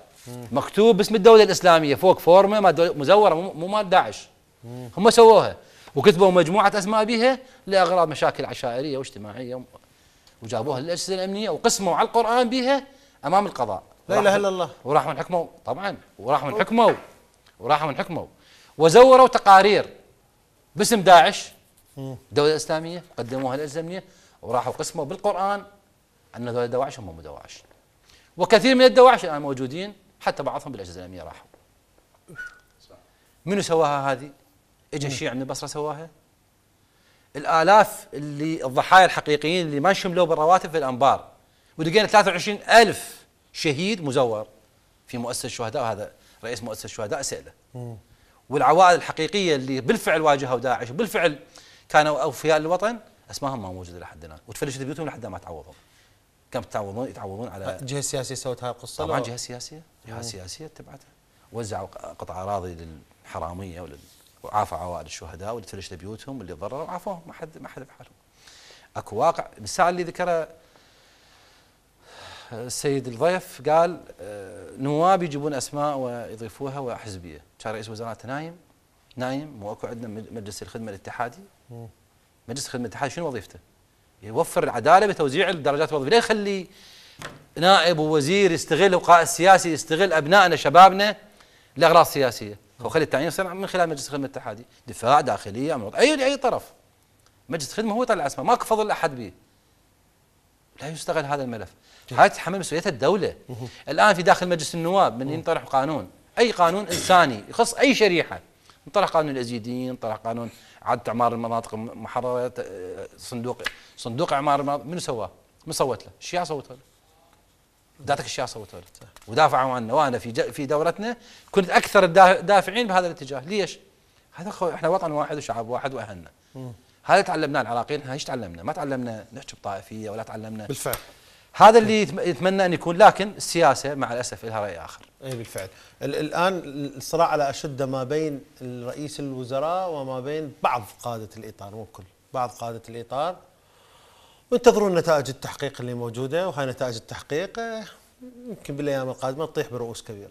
مكتوب باسم الدوله الاسلاميه فوق فورمه مزوره مو مال داعش هم سووها وكتبوا مجموعه اسماء بها لاغراض مشاكل عشائريه واجتماعيه وجابوها للاجهزه الامنيه وقسموا على القران بها امام القضاء لا اله الا الله وراحوا انحكموا طبعا وراحوا انحكموا وراحوا انحكموا وزوروا تقارير باسم داعش الدوله الاسلاميه قدموها للاجهزه الامنيه وراحوا قسموا بالقران ان هذول دواعش هم مو دواعش وكثير من الدواعش الآن موجودين حتى بعضهم بالأجهزة الأمنية راحوا منو سواها هذه؟ اجى الشيعة من البصرة سواها؟ الآلاف اللي الضحايا الحقيقيين اللي ما شملوا بالرواتب في الأنبار ولقينا 23 ألف شهيد مزور في مؤسسة الشهداء وهذا رئيس مؤسسة الشهداء سأله والعوائل الحقيقية اللي بالفعل واجهوا داعش وبالفعل كانوا أوفياء للوطن أسمائهم ما موجودة لحد الآن وتفلشت بيوتهم لحد ما تعوضهم كم تعوضون يتعوضون على أه، جهه سياسيه سوت هاي القصه طبعا جهه سياسيه جهه إيه. سياسيه تبعتها وزعوا قطع اراضي للحراميه ولل وعافى عوائل الشهداء واللي تفلش لبيوتهم واللي ضرروا عافوهم ما حد ما حد بحالهم. اكو واقع المثال اللي ذكره آه، السيد الضيف قال آه، نواب يجيبون اسماء ويضيفوها وحزبيه، كان رئيس وزراء نايم نايم مو اكو عندنا مجلس الخدمه الاتحادي مجلس الخدمه الاتحادي شنو وظيفته؟ يوفر العداله بتوزيع الدرجات الوظيفيه، ليه يخلي نائب ووزير يستغل وقائد سياسي يستغل ابنائنا شبابنا لاغراض سياسيه، هو خلي التعيين يصير من خلال مجلس الخدمه الاتحادي، دفاع، داخليه، امور اي اي طرف. مجلس الخدمه هو يطلع اسمه، ماكو فضل احد به. لا يستغل هذا الملف. هاي تتحمل مسؤوليتها الدوله. الان في داخل مجلس النواب من ينطرح قانون، اي قانون انساني يخص اي شريحه. انطرح قانون الازيديين، انطرح قانون اعاده اعمار المناطق المحرره صندوق صندوق اعمار المناطق منو سواه؟ من صوت له؟ الشيعه صوت له ذاتك الشيعه صوت له ودافعوا عنه وانا في في دورتنا كنت اكثر الدافعين بهذا الاتجاه ليش؟ هذا احنا وطن واحد وشعب واحد واهلنا هذا تعلمناه العراقيين احنا ايش تعلمنا؟ ما تعلمنا نحكي بطائفيه ولا تعلمنا بالفعل هذا اللي يتمنى ان يكون لكن السياسه مع الاسف لها راي اخر. اي بالفعل. الان الصراع على اشده ما بين رئيس الوزراء وما بين بعض قاده الاطار مو كل، بعض قاده الاطار وينتظرون نتائج التحقيق اللي موجوده وهاي نتائج التحقيق إيه، يمكن بالايام القادمه تطيح برؤوس كبيره.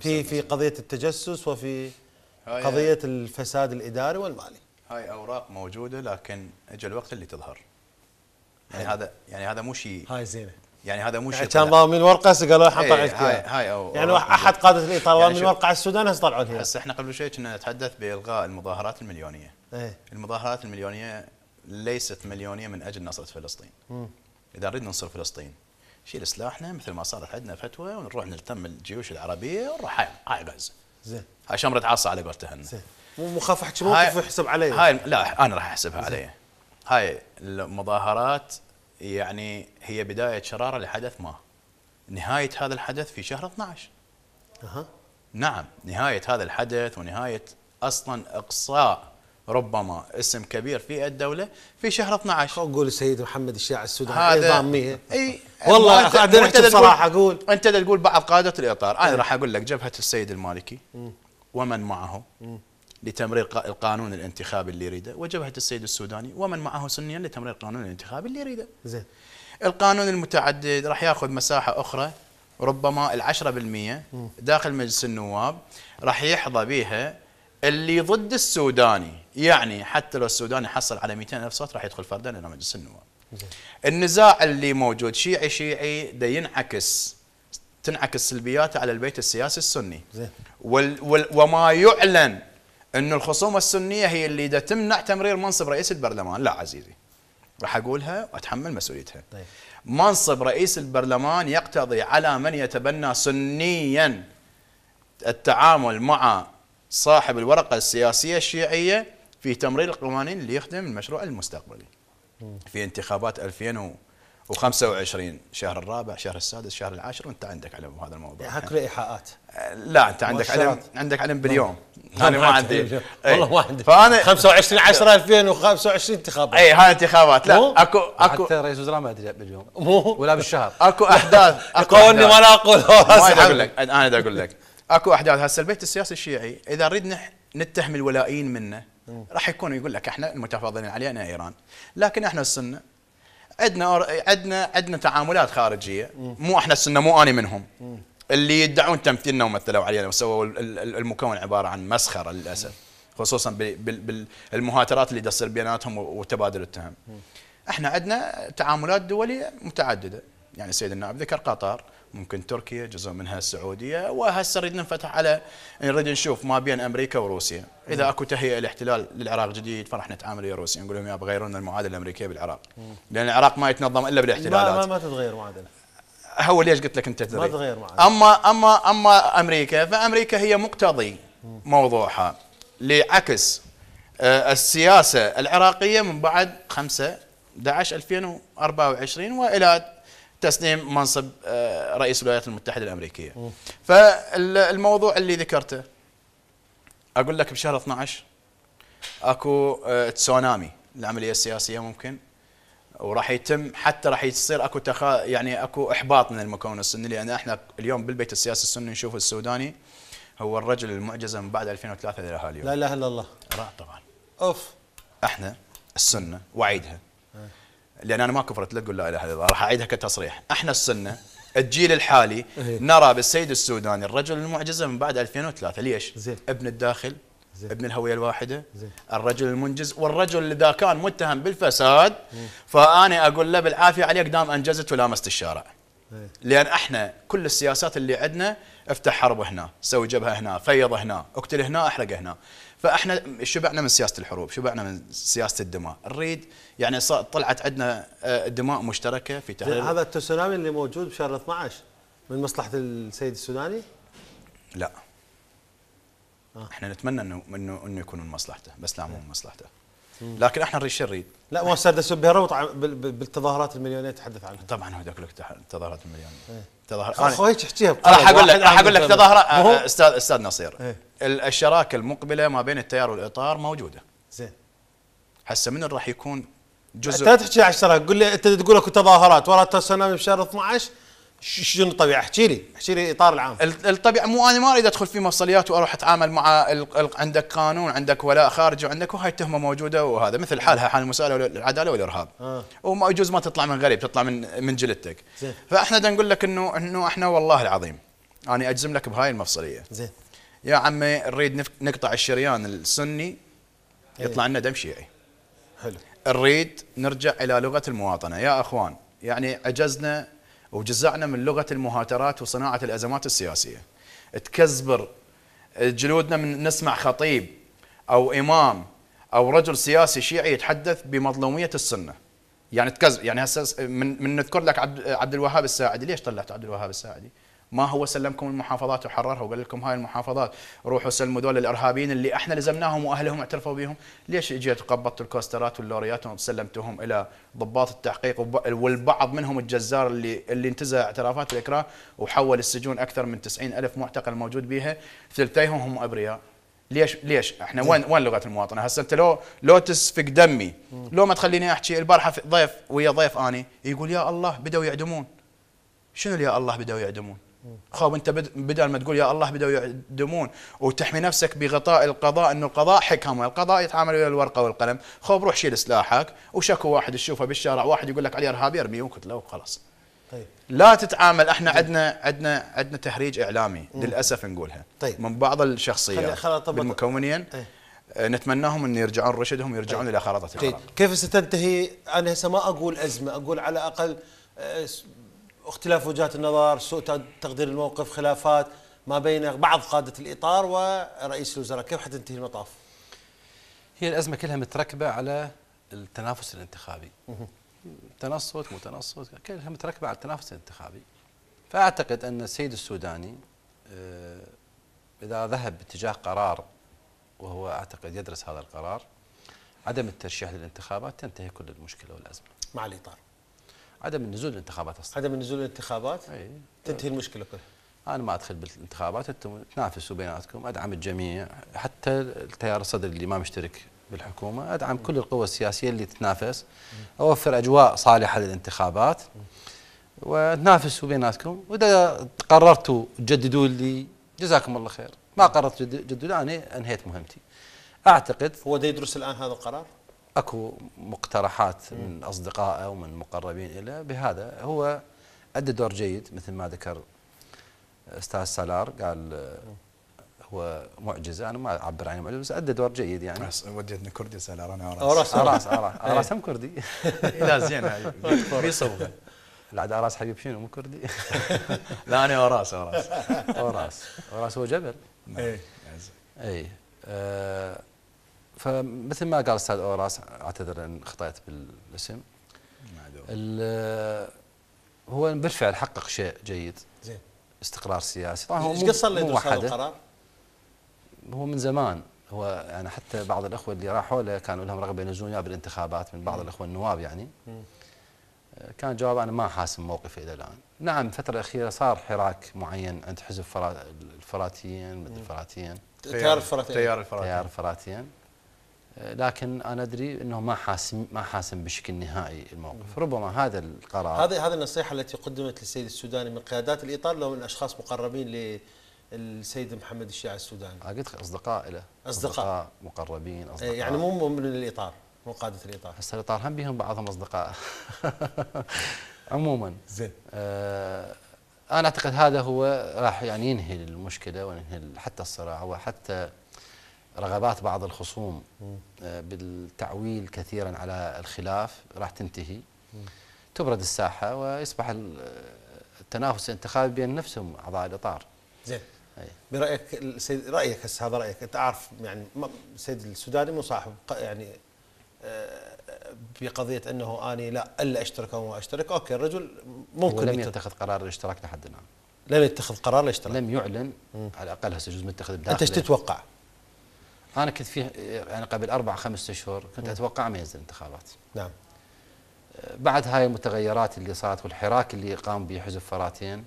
في في قضيه التجسس وفي قضيه الفساد الاداري والمالي. هاي اوراق موجوده لكن اجى الوقت اللي تظهر. يعني هذا يعني هذا مو شيء هاي زينه يعني هذا مو شيء كان ضامن ورقه قالوا له حطها عندك هاي هاي أو يعني احد قاده الاطار يعني ضامن يعني ورقه على السودان هسه طلعوا لها هسه احنا قبل شوي كنا نتحدث بالغاء المظاهرات المليونيه ايه؟ المظاهرات المليونيه ليست مليونيه من اجل نصره فلسطين م. اذا نريد ننصر فلسطين شيل سلاحنا مثل ما صارت عندنا فتوى ونروح نلتم الجيوش العربيه ونروح هاي غزه زين هاي شمره عصا على قولتهن زين مو مخاف احكي موقف يحسب علي هاي لا انا راح احسبها علي هاي المظاهرات يعني هي بداية شرارة لحدث ما نهاية هذا الحدث في شهر 12 أه. نعم نهاية هذا الحدث ونهاية أصلا إقصاء ربما اسم كبير في الدولة في شهر 12 أقول السيد محمد الشاع السوداني هذا اي إيه. والله أنت بصراحة أقول أنت تقول بعض قادة الإطار أنا إيه. راح أقول لك جبهة السيد المالكي م. ومن معه م. لتمرير القانون الانتخابي اللي يريده وجبهة السيد السوداني ومن معه سنيا لتمرير القانون الانتخابي اللي يريده زين القانون المتعدد راح ياخذ مساحة أخرى ربما العشرة بالمية داخل مجلس النواب راح يحظى بها اللي ضد السوداني يعني حتى لو السوداني حصل على 200 ألف صوت راح يدخل فردا إلى مجلس النواب زي. النزاع اللي موجود شيعي شيعي ده ينعكس تنعكس سلبياته على البيت السياسي السني زي. وال وال وما يعلن انه الخصومه السنيه هي اللي اذا تمنع تمرير منصب رئيس البرلمان لا عزيزي راح اقولها واتحمل مسؤوليتها طيب. منصب رئيس البرلمان يقتضي على من يتبنى سنيا التعامل مع صاحب الورقه السياسيه الشيعيه في تمرير القوانين اللي يخدم المشروع المستقبلي في انتخابات 2025 شهر الرابع شهر السادس شهر العاشر وانت عندك علم بهذا الموضوع حق ايحاءات لا انت عندك علم عندك علم باليوم انا ما عندي إيه. والله ما عندي فانا 25 10 2025 انتخابات اي هاي انتخابات لا اكو اكو حتى رئيس وزراء ما ادري باليوم مو ولا بالشهر اكو احداث (laughs) اكو اني ما اقول انا اقول لك انا اقول لك اكو احداث هسه البيت السياسي الشيعي اذا نريد نتهم الولائيين منه راح يكون يقول لك احنا المتفاضلين علينا ايران لكن احنا السنه عندنا عندنا عندنا تعاملات خارجيه مو احنا السنه مو اني منهم اللي يدعون تمثيلنا ومثلوا علينا وسووا المكون عباره عن مسخره للاسف خصوصا بالمهاترات اللي تصير بيناتهم وتبادل التهم. احنا عندنا تعاملات دوليه متعدده، يعني السيد النائب ذكر قطر، ممكن تركيا، جزء منها السعوديه، وهسه نريد ننفتح على نريد نشوف ما بين امريكا وروسيا، اذا اكو تهيئه لاحتلال للعراق جديد فراح نتعامل ويا روسيا، نقول لهم يا بغيرون المعادله الامريكيه بالعراق، لان العراق ما يتنظم الا بالاحتلالات. ما ما تتغير معادله. هو ليش قلت لك انت تدري ما تغير اما اما اما امريكا فامريكا هي مقتضي موضوعها لعكس آه، السياسه العراقيه من بعد 5 11 2024 والى تسليم منصب آه، رئيس الولايات المتحده الامريكيه. فالموضوع اللي ذكرته اقول لك بشهر 12 اكو آه، تسونامي العمليه السياسيه ممكن وراح يتم حتى راح يصير اكو تخا يعني اكو احباط من المكون السني لان احنا اليوم بالبيت السياسي السني نشوف السوداني هو الرجل المعجزه من بعد 2003 الى هاليوم لا اله الا الله طبعا اوف احنا السنه واعيدها لان انا ما كفرت لا تقول لا اله الا الله راح اعيدها كتصريح احنا السنه الجيل الحالي إيه. نرى بالسيد السوداني الرجل المعجزه من بعد 2003 ليش؟ زين ابن الداخل زي. ابن الهويه الواحده زي. الرجل المنجز والرجل اللي اذا كان متهم بالفساد مم. فانا اقول له بالعافيه عليك دام انجزت ولامست الشارع إيه. لان احنا كل السياسات اللي عندنا افتح حرب هنا سوي جبهه هنا فيض هنا اقتل هنا احرق هنا فاحنا شبعنا من سياسه الحروب شبعنا من سياسه الدماء نريد يعني طلعت عندنا آه، دماء مشتركه في تحرير هذا التسونامي اللي موجود بشهر 12 من مصلحه السيد السوداني لا آه. احنا نتمنى انه انه انه من مصلحته بس لا مو من إيه. مصلحته لكن احنا نريد شو نريد؟ لا مو استاذ اسب ربط بالتظاهرات المليونيه تحدث عنها طبعا هو ذاك لك تظاهرات المليونيه تظاهرات اخوي تحكيها راح اقول لك راح اقول لك تظاهرات آه، استاذ استاذ نصير ايه؟ الشراكه المقبله ما بين التيار والاطار موجوده زين هسه من راح يكون جزء لا تحكي على الشراكه قول لي انت تقول اكو تظاهرات ورا تسونامي بشهر 12 شنو الطبيعه؟ احكي لي احكي لي الاطار العام. الطبيعه مو انا ما اريد ادخل في مفصليات واروح اتعامل مع عندك قانون عندك ولاء خارجي وعندك وهاي التهمه موجوده وهذا مثل حالها حال المساءله والعداله والارهاب. آه. وما يجوز ما تطلع من غريب تطلع من من جلدتك. زين. فاحنا دا نقول لك انه انه احنا والله العظيم انا اجزم لك بهاي المفصليه. زين. يا عمي نريد نقطع الشريان السني إيه. يطلع لنا دم شيعي. حلو. نريد نرجع الى لغه المواطنه يا اخوان يعني عجزنا وجزعنا من لغه المهاترات وصناعه الازمات السياسيه تكزبر جلودنا من نسمع خطيب او امام او رجل سياسي شيعي يتحدث بمظلوميه السنه يعني تكزبر يعني هسه من, من نذكر لك عبد الوهاب الساعدي ليش طلعت عبد الوهاب الساعدي؟ ما هو سلمكم المحافظات وحررها وقال لكم هاي المحافظات روحوا سلموا دول الارهابيين اللي احنا لزمناهم واهلهم اعترفوا بهم ليش اجيت قبضتوا الكوسترات واللوريات وسلمتوهم الى ضباط التحقيق والبعض منهم الجزار اللي اللي انتزع اعترافات الاكراه وحول السجون اكثر من 90 الف معتقل موجود بها ثلثيهم هم ابرياء ليش ليش احنا وين وين لغه المواطنه هسه انت لو لو تسفك دمي لو ما تخليني احكي البارحه ضيف ويا ضيف اني يقول يا الله بداوا يعدمون شنو يا الله بداوا يعدمون خب انت بدل ما تقول يا الله بدأوا يعدمون وتحمي نفسك بغطاء القضاء انه القضاء حكم القضاء يتعامل ويا الورقه والقلم، خب روح شيل سلاحك وشكو واحد تشوفه بالشارع واحد يقول لك عليه ارهابي ارميه وقتله وخلاص. طيب. لا تتعامل احنا عندنا عندنا عندنا تهريج اعلامي مم. للاسف نقولها طيب. من بعض الشخصيات المكونين طيب. إيه. آه، نتمناهم ان يرجعون رشدهم يرجعون طيب. الى خرطة طيب. كيف ستنتهي انا هسه ما اقول ازمه اقول على الاقل آه، اختلاف وجهات النظر سوء تقدير الموقف خلافات ما بين بعض قادة الإطار ورئيس الوزراء كيف حتنتهي المطاف؟ هي الأزمة كلها متركبة على التنافس الانتخابي تنصت متنصت كلها متركبة على التنافس الانتخابي فأعتقد أن السيد السوداني آه، إذا ذهب باتجاه قرار وهو أعتقد يدرس هذا القرار عدم الترشيح للانتخابات تنتهي كل المشكلة والأزمة مع الإطار عدم النزول الانتخابات اصلا عدم النزول أي. إيه. تنتهي المشكله كلها انا ما ادخل بالانتخابات انتم تنافسوا بيناتكم ادعم الجميع حتى التيار الصدري اللي ما مشترك بالحكومه ادعم كل القوى السياسيه اللي تتنافس اوفر اجواء صالحه للانتخابات وتنافسوا بيناتكم واذا قررتوا تجددوا لي جزاكم الله خير ما قررت جددوا انا انهيت مهمتي اعتقد هو ده يدرس الان هذا القرار؟ اكو مقترحات من اصدقائه ومن مقربين له بهذا هو ادى دور جيد مثل ما ذكر استاذ سالار قال آه، هو معجزه انا ما اعبر عنه معجزه بس ادى دور جيد يعني بس وديتنا كردي سالار انا اراس اراس اراس إيه. هم كردي لا (laughs) زين في (laughs) صبغه العاد اراس حبيب شنو مو كردي (laughs) لا انا اراس اراس اراس اراس هو جبل اي اي آه، فمثل ما قال استاذ اوراس اعتذر ان خطأت بالاسم هو بالفعل حقق شيء جيد زين استقرار سياسي طبعا هو ايش قصر له القرار؟ هو من زمان هو يعني حتى بعض الاخوه اللي راحوا له كانوا لهم رغبه ينزلون بالانتخابات من بعض الاخوه النواب يعني كان جواب انا ما حاسم موقفي الى الان نعم الفتره الاخيره صار حراك معين عند حزب الفراتيين مثل الفراتيين تيار الفراتيين تيار الفراتيين لكن انا ادري انه ما حاسم ما حاسم بشكل نهائي الموقف، ربما هذا القرار هذه هذه النصيحه التي قدمت للسيد السوداني من قيادات الاطار لو من اشخاص مقربين للسيد محمد الشيعي السوداني قلت اصدقاء له أصدقاء, اصدقاء مقربين إيه، يعني اصدقاء يعني مو من الاطار مو قاده الاطار هسه الاطار هم بهم بعضهم اصدقاء (laughs) عموما زين آه انا اعتقد هذا هو راح يعني ينهي المشكله وينهي حتى الصراع وحتى رغبات بعض الخصوم آه، بالتعويل كثيرا على الخلاف راح تنتهي تبرد الساحة ويصبح آه، التنافس الانتخابي بين نفسهم أعضاء الإطار زين برأيك السيد رأيك هسه هذا رأيك أنت أعرف يعني السيد السوداني مصاحب يعني آه، بقضية أنه أني لا إلا أشترك أو ما أشترك أوكي الرجل ممكن لم يتخذ قرار الاشتراك لحد الآن لم يتخذ قرار الاشتراك لم يعلن على الأقل هسه جزء متخذ بداخل أنت ايش تتوقع؟ أنا كنت في يعني قبل أربع خمسة أشهر كنت أتوقع ما ينزل انتخابات نعم بعد هاي المتغيرات اللي صارت والحراك اللي قام به حزب فراتين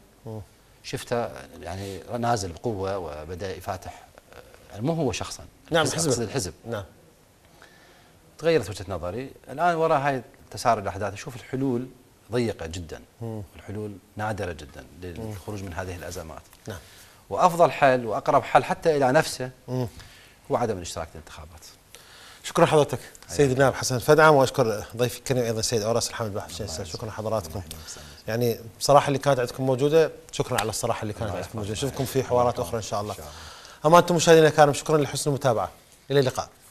شفته يعني نازل بقوة وبدأ يفاتح يعني مو هو شخصا نعم الحزب أقصد الحزب نعم تغيرت وجهة نظري الآن وراء هاي تسارع الأحداث أشوف الحلول ضيقة جدا الحلول نادرة جدا للخروج من هذه الأزمات نعم وأفضل حل وأقرب حل حتى إلى نفسه مم. هو عدم الاشتراك في الانتخابات شكرا حضرتك سيد النائب حسن فدعم واشكر ضيفي الكريم ايضا سيد اوراس الحامد بحفشين شكرا حضراتكم يعني بصراحه اللي كانت عندكم موجوده شكرا على الصراحه اللي كانت عندكم موجوده نشوفكم في حوارات اخرى ان شاء الله اما انتم مشاهدينا الكرام شكرا لحسن المتابعه الى اللقاء